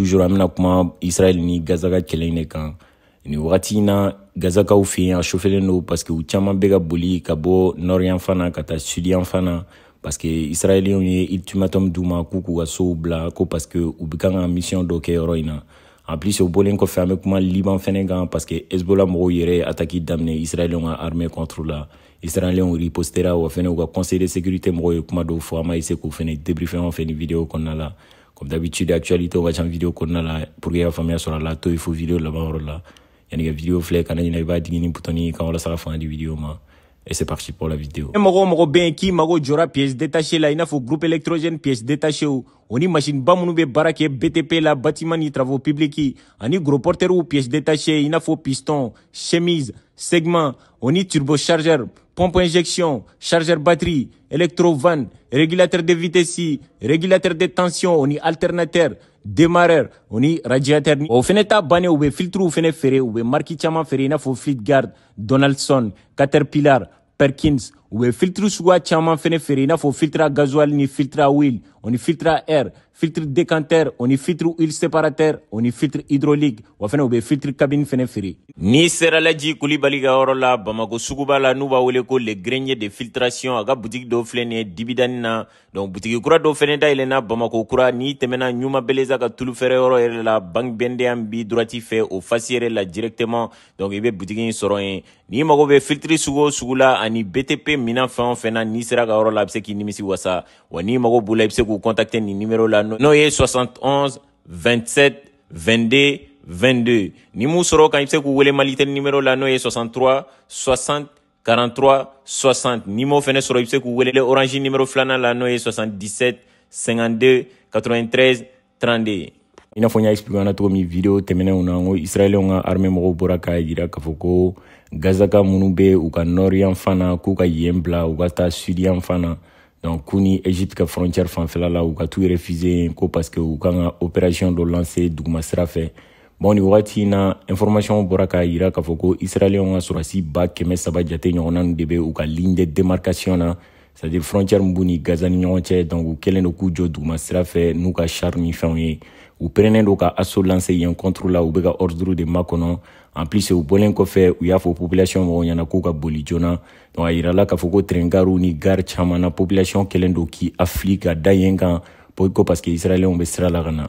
toujours amena bɛna kuma Israël ni Gaza ka kɛlɛ in de kan nin wagati in na Gazakaw fɛ parce que u caman bɛ ka boli ka bo nord yanfan kata ka taa sud Israël na parce que Israéliens ye ultimatum d'u ma k'u k'u bla ko parce que u bɛ mission dɔ kɛ en plus au Bolin kɔfɛ an bɛ Liban fɛnɛ parce que Hezbollah mɔgɔw attaqué d'amener Israël daminɛ Israéliens armée contre Israël Israéliens ripostera ou fɛnɛ u conseil de sécurité mɔgɔw ye kuma dɔw fɔ an ma k'o fɛnɛ débriefer on fait une vidéo a là. Comme d'habitude, actualité, on va faire une vidéo qu'on a là, pour que la famille soit là, tout il faut vidéo là-bas, là. Il y a une vidéo flèche, quand il n'y a pas pour tenir. quand on la fin du vidéo, Et c'est parti pour la vidéo. Mago mago ben ki mago jora pièce détachée là, il faut groupe électrogène pièce détachée on y machine ba munu be BTP la bâtiment ni travaux publics ani gros porteur ou pièce détachée, il faut piston, chemise, segment on y turbochargeur, pompe injection, chargeur batterie, électrovanne, régulateur de vitesse, régulateur de tension, on y alternateur, démarreur, on y radiateur. Au fenêtre, t'a ou filtre ou fenêtre u ou marque caman feere i n'a garde, Donaldson, Caterpillar, Perkins, ou a filtre suguya chaman fana on a n'a filtre à gasoil ni filtre à huile, on y filtre à air filtre décanteur on y filtre huile séparateur on y filtre hydraulique ou fait u be filtre cabine fenêtre n'i sera la kulibali ka yɔrɔ bamako soukouba la le grenier de filtration a boutique boutique dɔw donc boutique, kura bamako kura n'i temena ɲuman beleza ka tulu fɛrɛ la bank bɛndeyan bi durati la directement donc il be boutique n'i mago be filtre sugu o la ani btp mina fan fena n'i sera ka yɔrɔ qui k'i nimisi wasa n'i mago b'u pse k'u ni numéro la n'o ye 71 27 22 22 ni m'u sɔrɔ kan i be se k'u wele malitɛli nimero la n'o ye 63 60 43 60 ni m'o fɛnɛ sɔrɔ i be se k'u welele orange nimero filanan la n'o ye 77 52 93 32 i n'a fɔ n y'a expliqué ɲana cogo min video tɛmɛnenw na ko israɛlɛnw ka armɛ mɔgɔw bɔra k'a yira k'a fɔ ko gazaka ka minnu be u ka nɔriyanfan na k'u ka yen bila u ka taa sudiyanfan na donc kuni Égypte, Egypte ka frontière fanfɛla la u ka t'u refuser ko parce que u opération dɔ lancer duguma sira fɛ bon nin wagati na information bɔra k'a yira k'a fɔ ko israeliyɛnw ka sɔrɔsi ba kɛmɛ saba jate ɲɔgɔnna de bɛ u ka ligne de démarcation na c'est-à-dire frontière min b'u ni gaza ni ɲɔgɔn cɛ donc u kɛlen do k'u jɔ duguma sira fɛ n'u ka char ni fɛnw ye u perennen do ka aso lanse yen contre la u be ka ordre de ma kɔnɔ en plus u bɔlen kɔfɛ u y'a fɔ population mɔgɔw ɲɛna k'u ka boli joona donc a yirala k'a fɔ ko trengaru ni gare caaman na population kɛlen do k'i afili ka da yen kan ko parce que israɛlɛnw be sira la ka na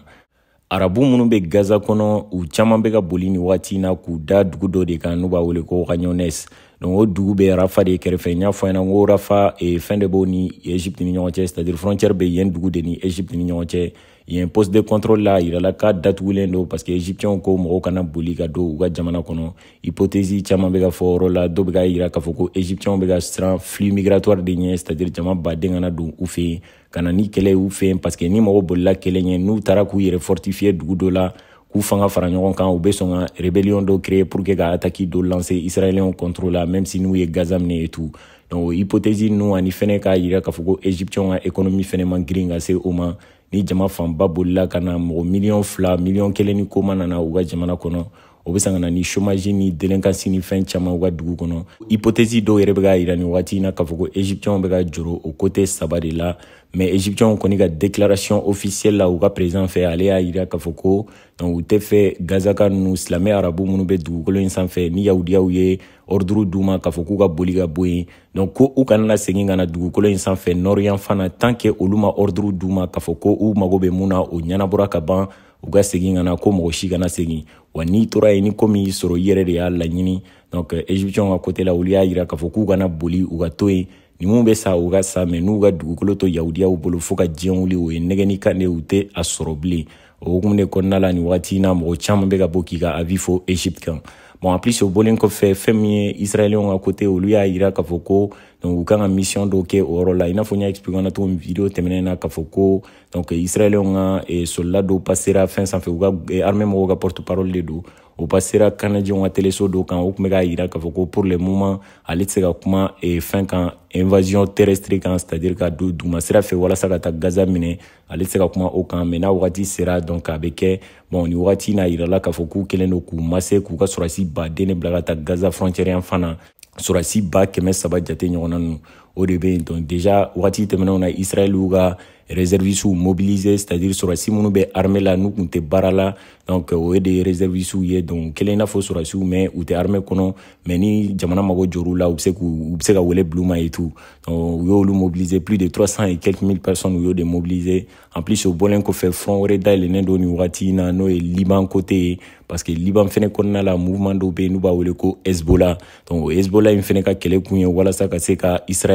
arabu minnu bɛ gaza kɔnɔ u caman bɛ ka boli nin waati in na k'u da dugu dɔ de kan n'u b'a wele ko wagaɲɔnɛs donc o dugu bɛ rafa de kɛrɛfɛ n y'a fɔ ɲɛna n ko rafa eh, fɛn de b'o ni egypte ni ɲɔgɔn cɛ c'est à dire frontière bɛ yen dugu de ni egypte ni ɲɔgɔn cɛ yen poste de contrôle la yirala k'a datugulen don parce que égyptiens ko mɔgɔw kana boli ka don u ka jamana kɔnɔ hypothèse caman bɛ ka fɔ yɔrɔ la dɔw bɛ ka yira k'a fɔ ko égyptiens bɛ ka siran flux migratoire de ɲɛ c'est à dire jama baden kana don u fɛ yen ka na ni kɛlɛ u fɛ yen parce que ni mɔgɔ bolila kɛlɛ ɲɛ n'u taara k'u yɛrɛ fortifié dugu dɔ la k'u fanga fara ɲɔgɔn kan u be sɔn ka rebellion dɔ créer pour que ka ataki dɔ lancer israɛliɛnw contre la même si n'u ye gaza minɛ et tout donc o hypothèse nu ani fɛnɛ k'a yira k'a fɔ ko égyptiɛnw ka économi fɛnɛ ma girin ka se o ma ni jama fanba bolila ka na mɔgɔ miliyɔn fila miliyɔn kelen ni koman nana u ka jamana kɔnɔ o be san ka na ni chomagi ni delinkansi ni fɛn caaman u ka dugu kɔnɔ hypothèse dɔw yɛrɛ be k'a yira ni wagati na k'a fɔ ko égyptiɛnw be ka joro o kote saba de la mais égyptiens kɔni ka déclaration officielle la u ka président fɛ ale y'a yira k'a fɔ ko donc u tɛ fɛ gazaka nunu silamɛ arabu minnu bɛ dugukolo in sanfɛ ni yahudiyaw ye orduru d'u ma k'a fɔ k'u ka boli ka bo yen donc ko u kana na segin ka na dugukolo in sanfɛ nɔriyan fana tant que olu ma orduru d'u ma k'a fɔ ko u mago bɛ mun na o ɲɛnabɔra ka ban u ka segin ka na ko mɔgɔ si kana segin wa n'i tora ye ni ko min y'i sɔrɔ i yɛrɛ de y'a laɲini donc égyptiɛnw ka kote la olu y'a yira k'a fɔ k'u kana boli u ka to yen nimu bɛ sa u ka sa mɛ n'u ka dugukolo to yahudiyaw bolo fɔɔ ka diɲɛ wuli o ye nɛgɛni kan de u tɛ a sɔrɔ bilen o hukumu de kɔnɔna la nin wagati na mɔgɔ caaman bɛ ka bɔ k'i ka avi fɔ egypte kan bon aplis o bolen kɔfɛ fɛn min ye israɛliɛnw ka kote olu y'a yira k'a fɔ ko donc u kan ka misiɔn dɔw kɛ o yɔrɔ la i n'a fɔ n y'a expliqué na cogo min video tɛmɛnɛ na k'a fɔ ko donc israɛliɛnw ka eh, soldat dɔw pasera fɛn sanfɛ u ka eh, armɛ mɔgɔw ka porte parole de don o pasera kanadiɛnw ka teleso dɔ kan o kun bɛ k'a yira k'a fɔ ko pour le moment ale tɛ se ka kuma e, eh, fɛn kan invasion terrestre kan c'est à dire ka don duguma sira fɛ walasa ka taa gaza minɛ ale tɛ se ka kuma o kan mɛ n'a wagati sera donc a bɛ kɛ bon ni wagati n'a yirala k'a fɔ k'u kɛlen don k'u mase k'u ka sɔrɔsi baden ne bila ka taa gaza frontière yan fan na sɔrɔsi ba kɛmɛ saba jate ɲɔgɔnna nu o de bɛ yen dɔn deja wagati tɛmɛnenw na israɛliw ka reservisiw mobilise c'est-à-dire sɔrɔsi minnu bɛ armée la n'u tun tɛ baara la donc o ye de reservisiw ye donc kelen i n'a fɔ sɔrɔsiw mais u tɛ armée kɔnɔ mais ni jamana mago jɔr'u la u bɛ se k'u u bɛ se ka wele bil'u ma et tout donc u y'olu mobilise plus de 300 et quelques mille personnes u y'o de mobilise en plus o bɔlen kɔfɛ front wɛrɛ dayɛlɛnnen don nin wagati in na n'o ye liban côté ye parce que liban fɛnɛ kɔnɔna la mouvement dɔw bɛ yen n'u b'a wele ko hezbollah donc o il in fɛnɛ ka kɛlɛ kun ye walasa ka se ka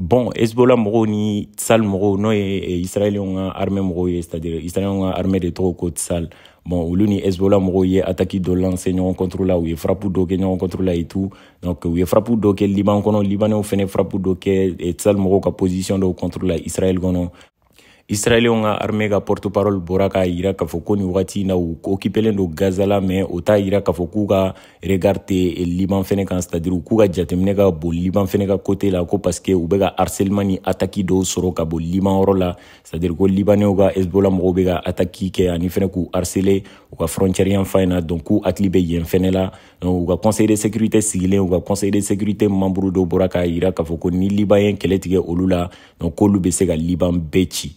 Bon, Hezbollah mɔgɔw Tsal n'o armée c'est-à-dire l'armée armée de trop ko Tsal bon olu Hezbollah attaque contre là frappe contre là et tout donc ou frappe Liban kono Liban ou Tsal mɔgɔw ka position contre Israël israɛliw ka arme ka porte parole bɔra k'a yira k'a fɔ ko nin wagati na u okipelen do gazala mɛn o t'a yira k'a fɔ k'u ka regard tɛ liban fɛnɛ kan cestadire k'u ka jateminɛ ka bon liban fɛnɛ ka kote la ko parske u be ka harcellement ni ataki dɔw sɔrɔ ka bon liban yɔrɔ la cestadire ko libanɛw ka hezbola mɔgɔw be ka ataki kɛ ani fɛnɛ k'u harcele u ka frontiɛre yan fa na donc k'u hakili be yen fɛnɛ la donc u ka conseil de sécurité sigilen u ka conseil de sécurité manburu dɔw bɔra k'a yira k'a fɔ ko ni liban ye kɛlɛ tigɛ olu la donc k'olu be se ka liban bɛɛ ci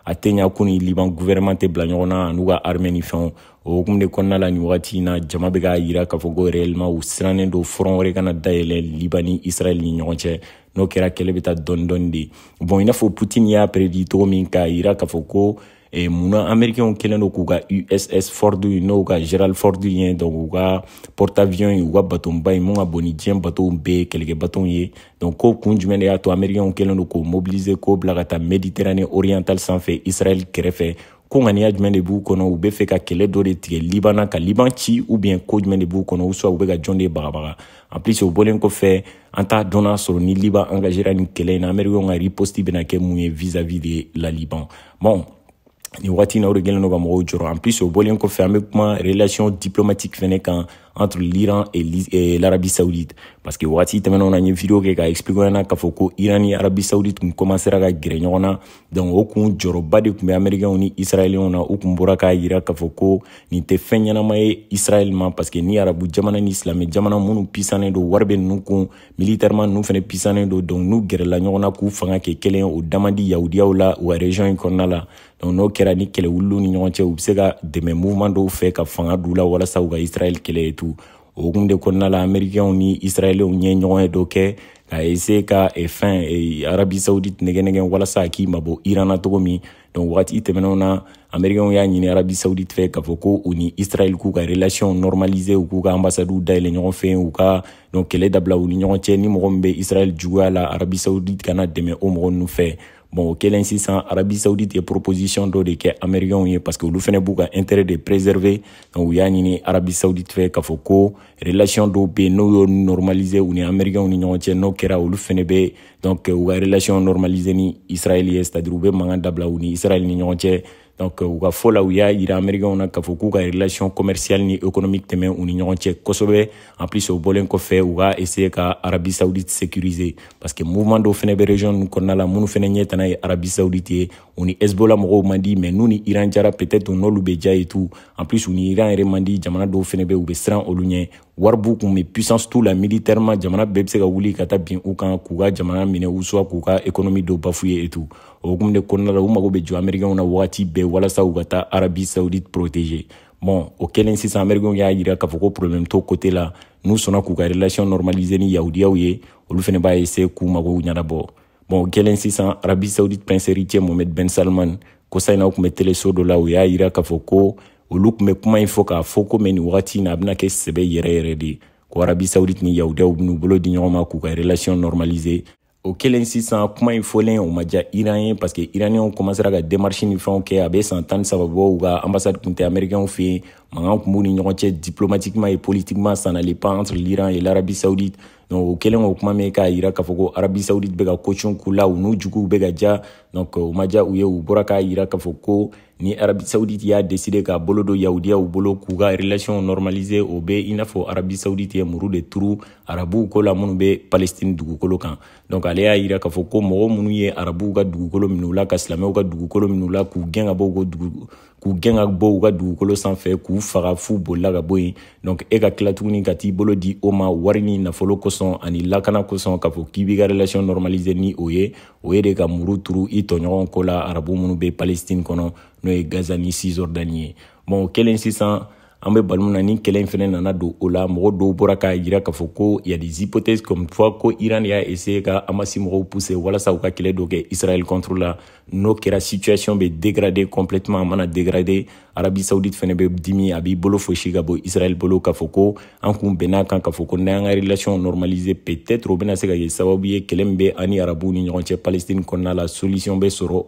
a tɛ ɲa kuni liban guvɛrɛman tɛ bila ɲɔgɔn na an'u ka armɛ ni fɛnw o hukumu de kɔnɔna la ni wagati in na jama be k'a yira k'a fɔ ko réellement u sirannen do fɔrɔn wɛrɛ kana dayɛlɛ liban ni israɛl ni ɲɔgɔn cɛ n'o kɛra kɛlɛ bɛ ta dɔni dɔni de bon i n'a fɔ putin y'a prédit togo min k'a yira k'a fɔ ko e, munna amɛrikɛnw kelen do k'u ka uss ford n'o ka general ford ye donc u ka porte-avion ye u ka batonba ye mun ka bon ni diɲɛ batow bɛɛ kɛlɛkɛ batow ye donc ko kun jumɛn de y'a to amɛrikɛnw kelen do k'o mobilize k'o bila ka taa méditerranée oriental sanfɛ israɛl kɛrɛfɛ ko ŋaniya jumɛn de b'u kɔnɔ u be fɛ ka kɛlɛ dɔ de tigɛ libana ka liban ci u biyɛn ko jumɛn de b'u kɔnɔ u suwa u be ka jɔn de bagabaga en plus o bɔlen kɔfɛ an t'a dɔn n'a sɔrɔ ni liban angagera ni kɛlɛ na amɛrikɛw ka riposti bena kɛ mun ye vis-à-vis de la liban bon ni wagati na o de gɛlɛn do ka mɔgɔw jɔrɔ en plus o bɔlen kɔfɛ an be kuma relation diplomatique fɛnɛ kan entre l'Iran et l'Arabie Saoudite parce que wagati tɛmɛnenw na n ye video kɛ ka explique ɲɛna Iran ni Arabie Saoudite tun commencera ka gɛrɛ ɲɔgɔn na donc o kun jɔrɔba de tun bɛ américains ni israéliens na u kun bɔra k'a yira k'a fɔ ko Israël parce que ni arabu jamana ni silamɛ jamana minnu pisanen don wari bɛ ninnu kun militairement ninnu fana pisanen donc n'u gɛrɛla ɲɔgɔn na k'u fanga kɛ kelen o dama di yahudiyaw la u ka région in kɔnɔna la donc n'o kɛra ni kɛlɛwuliw ni ɲɔgɔn cɛ u bɛ se ka dɛmɛ mouvement dɔw fɛ ka fanga d'u surtout o hukumu de kɔnɔna la amɛrikɛnw ni israɛlɛw ɲɛ ɲɔgɔn dɔ kɛ ka ese ka fɛn arabi saudit nɛgɛnɛgɛ walasa a k'i mabɔ iranna togo mi min donc wagati tɛmɛnɛw na amɛrikɛnw y'a ɲini arabi saudit fɛ k'a fɔ ko u ni israɛl k'u ka relation normalise u k'u ka ambasadiw dayɛlɛ ɲɔgɔn fɛ u ka don kɛlɛ dabila u ni ɲɔgɔn cɛ ni mɔgɔ min be israɛl juguya la arabi saudit kana dɛmɛ o mɔgɔ nunu fɛ Bon, o kɛlen sisan Saoudite ye proposition dɔ de kɛ américain parce que olu a intérêt de préserver donc u y'a ɲini Arabi Saoudite fait k'a fɔ relation dɔw be yen n'o normaliser u ni américain ni ɲɔgɔn cɛ n'o kɛra olu donc euh, u ka relation normaliser ni israélien ye c'est à dire u be mankan dabila u ni Israël ni ɲɔgɔn donc u euh, ka fɔ la u y'a yira amɛrikɛnw na k'a fɔ k'u ka relation commerciale ni économique tɛmɛ u ni ɲɔgɔn cɛ kosɛbɛ en plus o bɔlen kɔfɛ u ka essaye ka arabi saoudite sécuriser parce que mouvement dɔw fɛnɛ bɛ région nu kɔnɔna la minnu fɛnɛ ɲɛ tana ye arabi saudite ye u ni hezbola mɔgɔw man di mais n'u ni iran jara peut-être u n'olu bɛ ja ye tu en plus u ni iran yɛrɛ man di jamana dɔw fɛnɛ bɛ u bɛ siran olu ɲɛ wari b'u kun min puissance t'u la militairement jamana bɛɛ be se ka wuli ka taa bin u kan k'u ka jamana minɛ usuwa k'u ka ekonomi dɔ bafu ye etu o hukumu de kɔnɔna u mago bɛ jɔ amɛrikɛnw na wagati bɛɛ walasa u ka taa arabi saudite protege bon o kɛlen sisan amɛrikɛnw y'a yira k'a fɔ ko problème to kote la n'u sɔnna k'u ka relation normaliser ni yahudiyaw ye olu fɛnɛ b'a ese k'u magow ɲɛnabɔ bon o kɛlen sisan arabi saudite prince héritier mohamɛd ben salman kosayinaw kun bɛ teleso dɔ la u y'a yira k'a fɔ ko olu kun bɛ kuma in fɔ k'a fɔ ko mɛ nin wagati na a bɛna kɛ sɛbɛ yɛrɛ yɛrɛ de ko arabi saudite ni yahudiyaw ben'u bolo di ɲɔgɔn ma k'u ka relation normaliser o kelen sisan kuma in fɔlen o ma ja iran ye parce iraniyɛnw komansera ka démarche ni fɛnw kɛ a be san tan ni ka ambasade kun tɛ amɛrikɛnw fe yen mankan kun b'u ni ɲɔgɔn cɛ diplomatiquement et politiquement ça n'allait entre l'iran et l'arabie saoudite donc o kɛlen o kuma min k'a yira k'a fɔ ko arabi saoudite bɛ ka caution k'u u n'u juguw bɛ ka ja donc o ma ja u ye u bɔra k'a yira k'a fɔ ko ni arabi Saoudite y'a décidé k'a bolo do ou bolo k'u ka relations normalize o be i n'a fɔ arabi saudite de turu arabuw ko la be palestini dugukolo kan donk ale y'a yira k'a Arabu, ko mɔgɔ minnu ye arabuw ka dugukolo la ka silamɛw ka dugukolo la k'u dugu k'u gɛn ka bɔ u ka dugukolo sanfɛ k'u faga f'u bolila ka donc e ka tuguni bolo di o ma wari ni nafolo kosɔn ani lakana kosɔn k'a fɔ k'i b'i ka relation normaliser ni o ye o ye de ka muru turu i tɔɲɔgɔn ko la arabu palestine kɔnɔ n'o ye gaza ni bon o an bɛ balimaw na ni nana don o la mɔgɔ dɔw bɔra ya des hypothèses comme quoi ko Iran y'a essayé ka Hamas mɔgɔw pousser walasa u ka kɛlɛ dɔ kɛ Israël contre la n'o situation be dégradée complètement a mana dégradée Arabie Saoudite fana dimi Abi bolo fosi ka bɔ Israël bolo k'a fɔ ko an kun kan k'a relation normalisée, peut-être o bɛna se sababu ye kɛlɛ min ni arabuw ni ɲɔgɔn cɛ Palestine la solution be sɔrɔ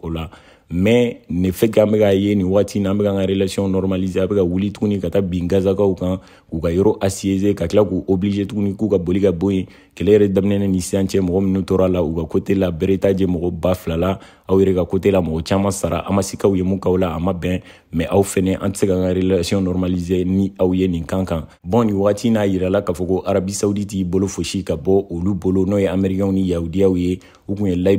mais nin fait k'an bɛ k'a ye nin waati in na an bɛ k'an ka relation normaliser a bɛ ka wuli tuguni ka taa bin gazakaw kan k'u ka yɔrɔ assiéger ka tila k'u obliger tuguni k'u ka boli ka bɔ yen kɛlɛ yɛrɛ daminɛ ni sisan cɛ mɔgɔ minnu tora la u ka côté la bɛrɛ t'a jɛ mɔgɔ ba fila la aw yɛrɛ ka kote la mɔgɔ caaman sara an ma sikaw ye mun kaw la a ma bɛn ni aw bon nin kan kan bɔn nin wagati n'a yirala k'a fɔ ko arabi bolo fosi ka bɔ bolo n'o ye amɛrikɛw ni yahudiyaw ye u kun ye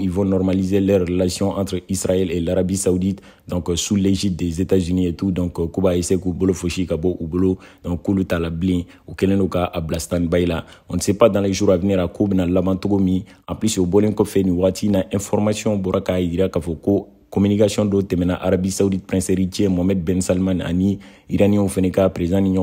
ils vont normaliser leur relation entre israël et l'arabie saoudite donc euh, sous l'égide des états unis et tout donc ko b'a ese k'u bolo fosi ka bɔ bolo donc k'olu la bilen u kɛlen do ka a on ne sait pas dans les jours à venir a ko bena laban en plus au bɔlen kɔfɛ nin wagati information bɔra k'a yira communication do tɛmɛna arabie saoudite prince héritier mohamed ben salman ani iranien fenika président ni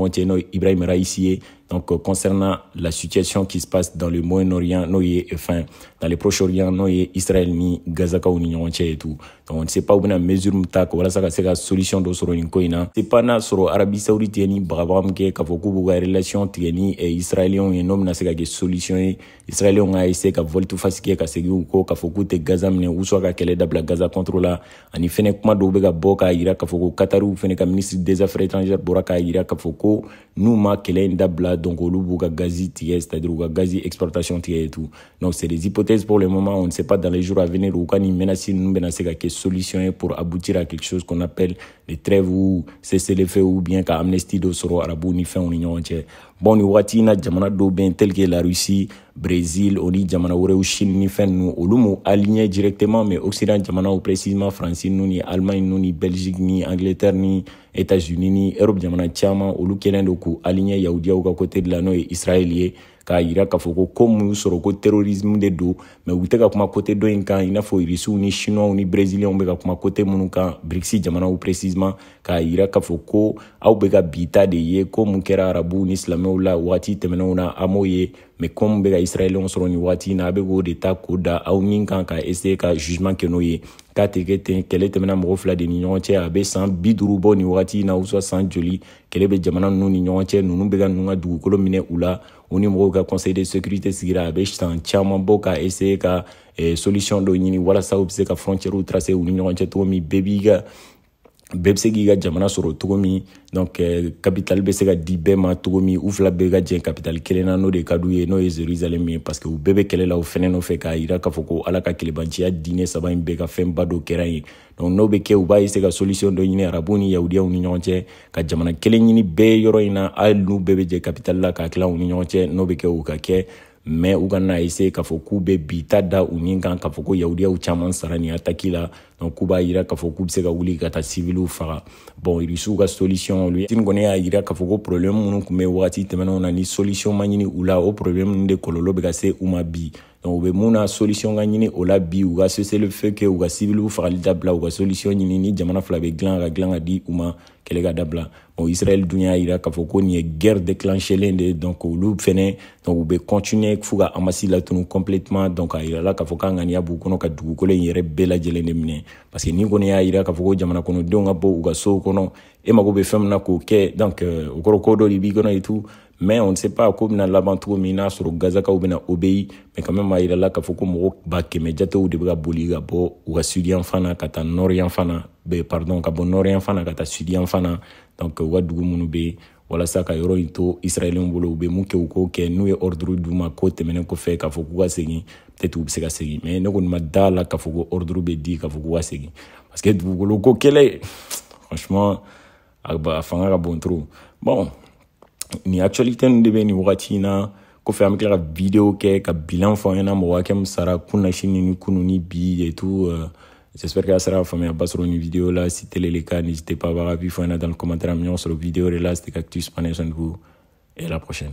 ibrahim raisi donc, euh, concernant la situation qui se passe dans le Moyen-Orient, Noé, enfin, dans le Proche-Orient, Noé, Israël, ni Gaza, ka ni et tout. Donc, on ne sait pas où on a mesure mun ta ko c'est la solution dɔ sɔrɔ nin C'est pas n'a sɔrɔ Arabie Saoudite ni nin qui min kɛ relation tieni ni Israël Israéliens ye n'o c'est se ka Israël solution ye. Israéliens ka a ka tout facile, kɛ ka segin u kɔ k'a Gaza minɛ ou soit ka kɛlɛ Gaza contre la ani fɛnɛ kuma dɔw bɛ boka, Irak, k'a yira k'a ministre des Affaires étrangères boraka Irak, yira k'a fɔ ko n'u ma donc au cest et tout. Donc c'est des hypothèses pour le moment, on ne sait pas dans les jours à venir, ou quand il menace, nous menace quelque solution pour aboutir à quelque chose qu'on appelle les trêves ou cesser les faits ou bien qu'amnesty d'Osoro, Arabou, ni fin, ou entière bon y na jamana dɔw bɛ la Russie Brésil o jamana wɛrɛw Chine ni fɛn ninnu aligné directement mais Occident jamanaw précisément France ni Allemagne ni Belgique ni Angleterre ni États-Unis ni Europe jamana caman olu kɛlen aligné côté de la k'a yira k'a fɔ ko ko mun sɔrɔ ko terorisimu de don mɛ u tɛ ka kuma kote dɔ in kan i n'a fɔ irisiw ni chinois ni brésiliyɛnw bɛ ka kuma kote minnu kan briksi jamanaw précisement k'a yira k'a fɔ ko aw bɛ ka bita de ye ko mun kɛra arabuw ni silamɛw la wagati tɛmɛnenw na an m'o ye Mais comme bɛ ka israɛlɛnw sɔrɔ na a bɛ k'o de ta k'o da aw min kan ka ese ka jugeman k'a tɛ kɛ ten de ni a san bi na san joli kɛlɛ bɛ jamana non ni ɲɔgɔn cɛ ninnu bɛ ka ka dugukolo minɛ u conseil de sécurité sigira a bɛ san caman ka ese eh, solution dɔ ɲini ka frontière u ni bɛɛ be se k'i ka jamana sɔrɔ togo min donc kapitali euh, be se ka di bɛɛ ma togo min u fila bɛɛ ka jɛn kapitali kelen na n'o de ka d'u ye n'o ye jerusalem ye parce que u bɛɛ be kɛlɛ la u fɛnɛ nɔfɛ k'a yira k'a fɔ ko ala ka kelebanciya diinɛ saba ɲi bɛɛ ka fɛnba dɔ kɛra ye donc n'o be kɛ u b'a ese ka solution dɔ ɲini arabuw ni yahudiyaw ni ɲɔgɔn cɛ ka jamana kelen ɲini bɛɛ yɔrɔ ɲi na hali n'u bɛɛ be jɛ kapitali la k'a kila u ni ɲɔgɔn cɛ n'o be kɛ u ka kɛ mɛ u kana na ese k'a fɔ k'u bɛ bi ta da u nin kan k'a fɔ ko yahudiyaw caman sara nin ataki la donc k'u b'a yira k'a fɔ k'u bɛ se ka wuli ka taa civiliw faga bon irisiw ka solution olu ye tini kɔni y'a yira k'a fɔ ko problème minnu tun bɛ wagati tɛmɛnenw na ni solution ma ɲini u la o problème ninnu de kɔlɔlɔ bɛ ka se u ma bi donc u bɛ mun na solution ka ɲini o la bi u ka sosele fɛ kɛ u ka civiliw fagali dabila u ka solution ɲini ni jamana fila bɛ dilan ka dilan ka di u ma kɛlɛ ka dabila bon israɛl dun y'a yira k'a fɔ ko nin ye guerre déclenchelen de ye donc olu fɛnɛ donc u bɛ continuer fo ka amasi latunu complètement donc a yirala k'a fɔ k'a ŋaniya b'u kɔnɔ ka dugukolo in yɛrɛ bɛɛ lajɛlen de minɛ parce que ni kɔni y'a yira k'a fɔ ko jamana kɔnɔdenw ka bɔ u ka sow kɔnɔ e mago bɛ fɛn min na k'o kɛ donc o kɔrɔ ko dɔ de b'i kɔnɔ et tout mais on ne sait pas ko bena laban cogo min n'a sɔrɔ gazakaw bena obeyi mais quand même a yirala k'a fɔ ko mɔgɔ ba kɛmɛ jatew de be ka boli ka bɔ u ka sudiyanfan na ka taa nɔriyanfan na pardon ka bɔ nɔriyanfan na ka taa sudiyanfan na donc u ka dugu minnu be walasa ka yɔrɔ yi to israɛliw bolo u be mun kɛ u k'o kɛ n'u ye ordre d'u ma ko tɛmɛnɛ kɔfɛ k'a fɔ k'u ka segin peut-être u be se ka segin mais ne kɔni ma da la k'a fɔ ko ordre be di k'a fɔ k'u ka segin parce que dugukolo ko kɛlɛ franchement a fanga ka bon trop bon ni actualité de et tout euh, J'espère que ça sera famille à sur une vidéo là. Si tel le cas, n'hésitez pas à voir la vie dans le commentaire. sur la vidéo. c'était Cactus vous et à la prochaine.